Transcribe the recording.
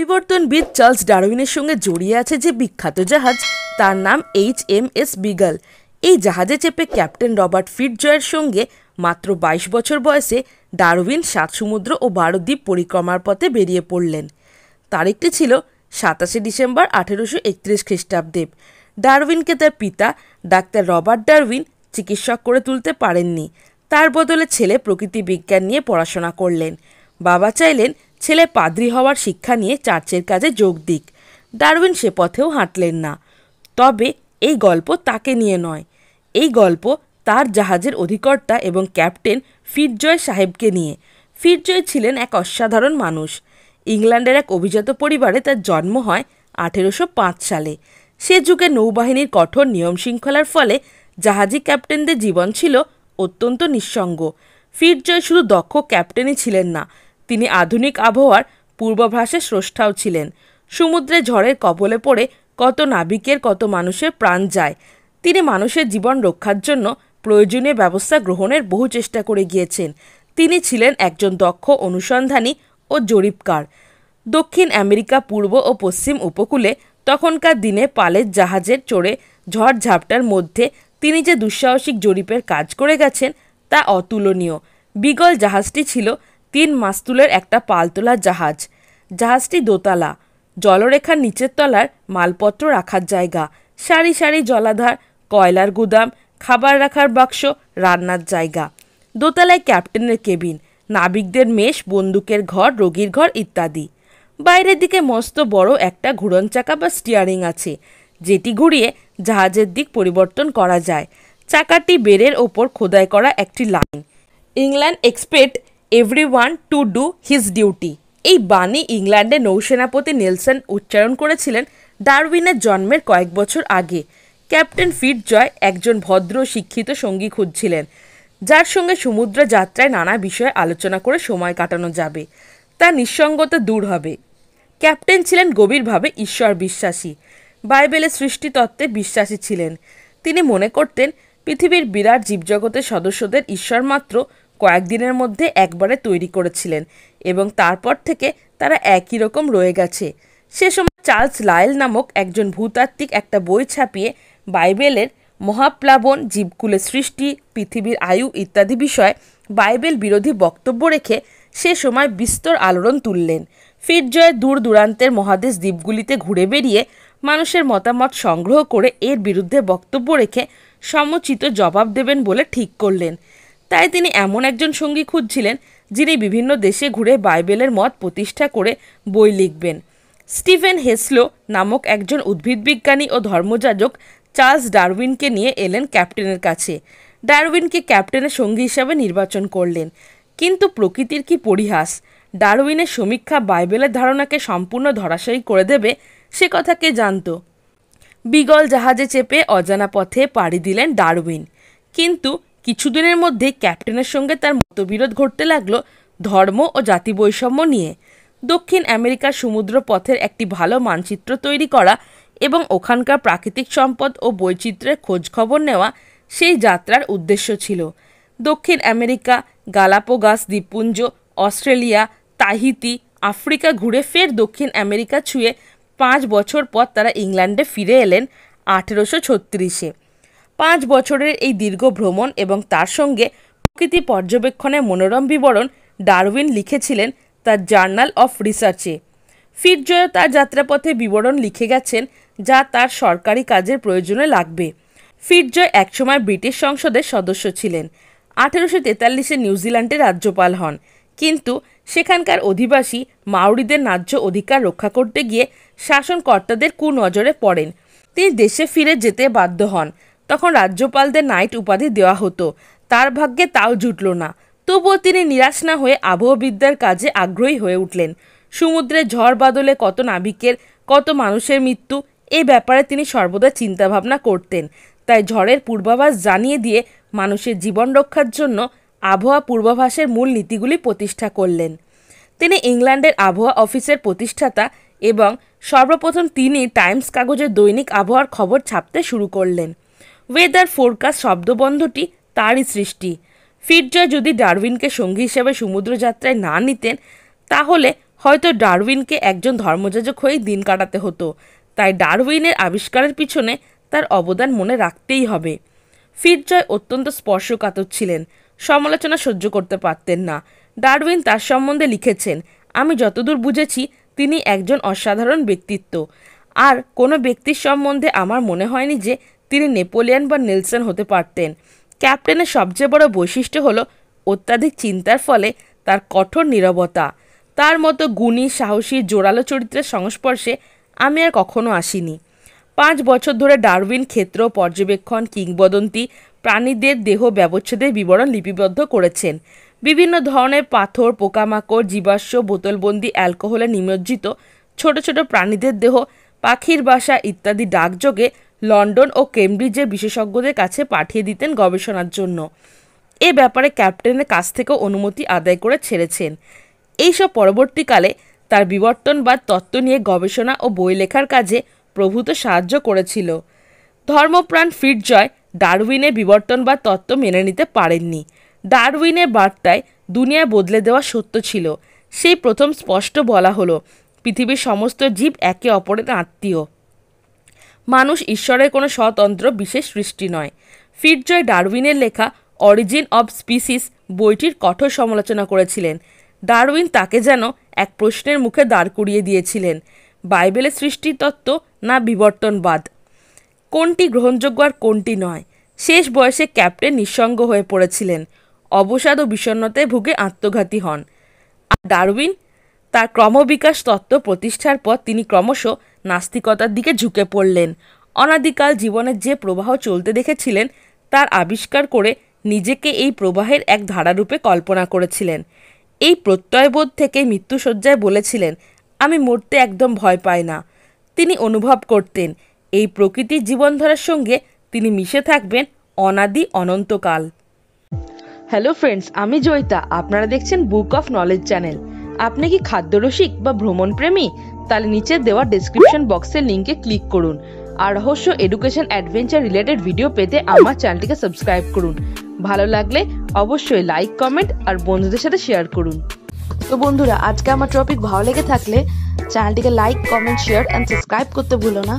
বিবর্তনবিদ Charles ডারউইনের সঙ্গে জড়িয়ে আছে যে বিখ্যাত জাহাজ তার নাম এইচ এম এস বিগল এই জাহাজে চেপে ক্যাপ্টেন রবার্ট ফিটজয়ের সঙ্গে মাত্র ২২ বছর বয়সে ডারউইন সাত সমুদ্র ও বারো দ্বীপ পরিক্রমার পথে বেরিয়ে পড়লেন তারিখটি ছিল সাতাশে ডিসেম্বর আঠেরোশো একত্রিশ খ্রিস্টাব্দে ডারউইনকে তার পিতা ডাক্তার রবার্ট ডারউইন চিকিৎসক করে তুলতে পারেননি তার বদলে ছেলে প্রকৃতি বিজ্ঞান নিয়ে পড়াশোনা করলেন বাবা চাইলেন ছেলে পাদ্রি হওয়ার শিক্ষা নিয়ে চার্চের কাজে যোগ দিক ডারউইন সে পথেও হাঁটলেন না তবে এই গল্প তাকে নিয়ে নয় এই গল্প তার জাহাজের অধিকর্তা এবং ক্যাপ্টেন ফিরজয় সাহেবকে নিয়ে ফিরজয় ছিলেন এক অসাধারণ মানুষ ইংল্যান্ডের এক অভিজাত পরিবারে তার জন্ম হয় আঠেরোশো সালে সে যুগে নৌবাহিনীর কঠোর নিয়ম শৃঙ্খলার ফলে জাহাজি ক্যাপ্টেনদের জীবন ছিল অত্যন্ত নিঃসঙ্গ ফিরজয় শুধু দক্ষ ক্যাপ্টেনই ছিলেন না তিনি আধুনিক আবহাওয়ার পূর্বাভাসের স্রষ্টাও ছিলেন সমুদ্রে ঝড়ের কবলে পড়ে কত নাবিকের কত মানুষের প্রাণ যায় তিনি মানুষের জীবন রক্ষার জন্য প্রয়োজনীয় ব্যবস্থা গ্রহণের বহু চেষ্টা করে গিয়েছেন তিনি ছিলেন একজন দক্ষ অনুসন্ধানী ও জরিপকার দক্ষিণ আমেরিকা পূর্ব ও পশ্চিম উপকূলে তখনকার দিনে পালের জাহাজের চড়ে ঝড় ঝাপটার মধ্যে তিনি যে দুঃসাহসিক জরিপের কাজ করে গেছেন তা অতুলনীয় বিগল জাহাজটি ছিল তিন মাস্তুলের একটা পালতোলা জাহাজ জাহাজটি দোতলা জলরেখার নিচের তলার মালপত্র রাখার জায়গা সারি সারি জলাধার কয়লার গুদাম খাবার রাখার বাক্স রান্নার জায়গা দোতলায় ক্যাপ্টেনের কেবিন নাবিকদের মেষ বন্দুকের ঘর রোগীর ঘর ইত্যাদি বাইরের দিকে মস্ত বড় একটা ঘুরন চাকা বা স্টিয়ারিং আছে যেটি ঘুরিয়ে জাহাজের দিক পরিবর্তন করা যায় চাকাটি বেরের ওপর খোদাই করা একটি line England expect everyone to do his duty এই বাণী ইংল্যান্ডে নৌসেনাপতি নেলসন উচ্চারণ করেছিলেন ডারউইনের জন্মের কয়েক বছর আগে ক্যাপ্টেন ফিট জয় একজন ভদ্র শিক্ষিত সঙ্গী খুঁজছিলেন যার সঙ্গে সমুদ্র যাত্রায় নানা বিষয়ে আলোচনা করে সময় কাটানো যাবে তা নিঃসঙ্গতা দূর হবে ক্যাপ্টেন ছিলেন গভীরভাবে ঈশ্বর বিশ্বাসী বাইবেলের সৃষ্টিতত্ত্বে বিশ্বাসী ছিলেন তিনি মনে করতেন পৃথিবীর বিরাট জীবজগতের সদস্যদের ঈশ্বর মাত্র কয়েকদিনের মধ্যে একবারে তৈরি করেছিলেন এবং তারপর থেকে তারা একই রকম রয়ে গেছে সে সময় চার্লস লায়েল নামক একজন ভূতাত্ত্বিক একটা বই ছাপিয়ে বাইবেলের মহাপ্লাবন জীবকুলের সৃষ্টি পৃথিবীর আয়ু ইত্যাদি বিষয়ে বাইবেল বিরোধী বক্তব্য রেখে সে সময় বিস্তর আলোড়ন তুললেন ফিরজয় দূর দূরান্তের মহাদেশ দ্বীপগুলিতে ঘুরে বেরিয়ে মানুষের মতামত সংগ্রহ করে এর বিরুদ্ধে বক্তব্য রেখে সমুচিত জবাব দেবেন বলে ঠিক করলেন তাই তিনি এমন একজন সঙ্গী খুঁজছিলেন যিনি বিভিন্ন দেশে ঘুরে বাইবেলের মত প্রতিষ্ঠা করে বই লিখবেন স্টিভেন হেসলো নামক একজন উদ্ভিদবিজ্ঞানী ও ধর্মযাজক চার্লস ডারউইনকে নিয়ে এলেন ক্যাপ্টেনের কাছে ডারউইনকে ক্যাপ্টেনের সঙ্গী হিসাবে নির্বাচন করলেন কিন্তু প্রকৃতির কি পরিহাস ডারউইনের সমীক্ষা বাইবেলের ধারণাকে সম্পূর্ণ ধরাশায়ী করে দেবে সে কথা কে জানত বিগল জাহাজে চেপে অজানা পথে পাড়ি দিলেন ডারউইন কিন্তু কিছুদিনের মধ্যে ক্যাপ্টেনের সঙ্গে তার মতবিরোধ ঘটতে লাগলো ধর্ম ও জাতি বৈষম্য নিয়ে দক্ষিণ আমেরিকার সমুদ্র পথের একটি ভালো মানচিত্র তৈরি করা এবং ওখানকার প্রাকৃতিক সম্পদ ও বৈচিত্র্যের খোঁজখবর নেওয়া সেই যাত্রার উদ্দেশ্য ছিল দক্ষিণ আমেরিকা গালাপোগাস দ্বীপপুঞ্জ অস্ট্রেলিয়া তাহিতি আফ্রিকা ঘুরে ফের দক্ষিণ আমেরিকা ছুঁয়ে পাঁচ বছর পর তারা ইংল্যান্ডে ফিরে এলেন আঠেরোশো ছত্রিশে পাঁচ বছরের এই দীর্ঘ ভ্রমণ এবং তার সঙ্গে প্রকৃতি পর্যবেক্ষণের মনোরম বিবরণ ডারউইন লিখেছিলেন তার জার্নাল অফ রিসার্চে ফিটজয় তার যাত্রাপথে বিবরণ লিখে গেছেন যা তার সরকারি কাজের প্রয়োজনে লাগবে ফিরজয় একসময় ব্রিটিশ সংসদের সদস্য ছিলেন আঠেরোশো তেতাল্লিশে নিউজিল্যান্ডের রাজ্যপাল হন কিন্তু সেখানকার অধিবাসী মাওরিদের ন্যায্য অধিকার রক্ষা করতে গিয়ে শাসনকর্তাদের কুনজরে পড়েন তিনি দেশে ফিরে যেতে বাধ্য হন তখন রাজ্যপালদের নাইট উপাধি দেওয়া হতো তার ভাগ্যে তাও জুটল না তবুও তিনি নিরাশ না হয়ে আবহবিদ্যার কাজে আগ্রহী হয়ে উঠলেন সমুদ্রে ঝড় বাদলে কত নাবিকের কত মানুষের মৃত্যু এ ব্যাপারে তিনি সর্বদা চিন্তাভাবনা করতেন তাই ঝড়ের পূর্বাভাস জানিয়ে দিয়ে মানুষের জীবন রক্ষার জন্য আবহাওয়া পূর্বাভাসের মূল নীতিগুলি প্রতিষ্ঠা করলেন তিনি ইংল্যান্ডের আবহাওয়া অফিসের প্রতিষ্ঠাতা এবং সর্বপ্রথম তিনি টাইমস কাগজের দৈনিক আবহাওয়ার খবর ছাপতে শুরু করলেন ওয়েদার ফোরকাস্ট শব্দবন্ধটি তারই সৃষ্টি ফিটজয় যদি ডারউইনকে সঙ্গী হিসেবে সমুদ্রযাত্রায় না নিতেন তাহলে হয়তো ডারউইনকে একজন ধর্মযাজক হয়েই দিন কাটাতে হতো তাই ডারউইনের আবিষ্কারের পিছনে তার অবদান মনে রাখতেই হবে ফিটজয় অত্যন্ত স্পর্শকাতর ছিলেন সমালোচনা সহ্য করতে পারতেন না ডারউইন তার সম্বন্ধে লিখেছেন আমি যতদূর বুঝেছি তিনি একজন অসাধারণ ব্যক্তিত্ব আর কোনো ব্যক্তির সম্বন্ধে আমার মনে হয়নি যে তিনি নেপোলিয়ান বা নেলসন হতে পারতেন ক্যাপ্টেনের সবচেয়ে বড় বৈশিষ্ট্য হলো অত্যাধিক চিন্তার ফলে তার কঠোর নিরবতা তার মতো গুণী সাহসী জোরালো চরিত্রের সংস্পর্শে আমি আর কখনো আসিনি পাঁচ বছর ধরে ডারউইন ক্ষেত্র পর্যবেক্ষণ কিংবদন্তি প্রাণীদের দেহ ব্যবচ্ছেদের বিবরণ লিপিবদ্ধ করেছেন বিভিন্ন ধরনের পাথর পোকামাকড় জীবাশ্ম বোতলবন্দি অ্যালকোহলে নিমজ্জিত ছোট ছোট প্রাণীদের দেহ পাখির বাসা ইত্যাদি ডাকযোগে লন্ডন ও কেমব্রিজের বিশেষজ্ঞদের কাছে পাঠিয়ে দিতেন গবেষণার জন্য এ ব্যাপারে ক্যাপ্টেনের কাছ থেকেও অনুমতি আদায় করে ছেড়েছেন এইসব পরবর্তীকালে তার বিবর্তনবাদ তত্ত্ব নিয়ে গবেষণা ও বই লেখার কাজে প্রভূত সাহায্য করেছিল ধর্মপ্রাণ ফিটজয় ডারউইনের বিবর্তনবাদ তত্ত্ব মেনে নিতে পারেননি ডারউইনের বার্তায় দুনিয়া বদলে দেওয়া সত্য ছিল সেই প্রথম স্পষ্ট বলা হলো পৃথিবীর সমস্ত জীব একে অপরের আত্মীয় মানুষ ঈশ্বরের কোনো স্বতন্ত্র বিশেষ সৃষ্টি নয় ফিটজয় ডারউইনের লেখা অরিজিন অব স্পিসিস বইটির কঠোর সমালোচনা করেছিলেন ডারউইন তাকে যেন এক প্রশ্নের মুখে দাঁড় করিয়ে দিয়েছিলেন বাইবেলের তত্ত্ব না বিবর্তনবাদ কোনটি গ্রহণযোগ্য আর কোনটি নয় শেষ বয়সে ক্যাপ্টেন নিঃসঙ্গ হয়ে পড়েছিলেন অবসাদ ও বিষণ্নতায় ভুগে আত্মঘাতী হন আর ডারউইন তার ক্রমবিকাশ তত্ত্ব প্রতিষ্ঠার পর তিনি ক্রমশ নাস্তিকতার দিকে ঝুঁকে পড়লেন অনাদিকাল জীবনের যে প্রবাহ চলতে দেখেছিলেন তার আবিষ্কার করে নিজেকে এই প্রবাহের এক ধারারূপে কল্পনা করেছিলেন এই প্রত্যয়বোধ থেকে মৃত্যুসজ্জায় বলেছিলেন আমি মরতে একদম ভয় পাই না তিনি অনুভব করতেন এই প্রকৃতির জীবনধারার সঙ্গে তিনি মিশে থাকবেন অনাদি অনন্তকাল হ্যালো ফ্রেন্ডস আমি জয়িতা আপনারা দেখছেন বুক অফ নলেজ চ্যানেল আপনি কি খাদ্যরসিক বা ভ্রমণপ্রেমী তাহলে নিচে দেওয়া ডিসক্রিপশন বক্সের লিঙ্কে ক্লিক করুন আর রহস্য এডুকেশন অ্যাডভেঞ্চার রিলেটেড ভিডিও পেতে আমার চ্যানেলটিকে সাবস্ক্রাইব করুন ভালো লাগলে অবশ্যই লাইক কমেন্ট আর বন্ধুদের সাথে শেয়ার করুন তো বন্ধুরা আজকে আমার টপিক ভালো লেগে থাকলে চ্যানেলটিকে like comment share and subscribe করতে ভুলো না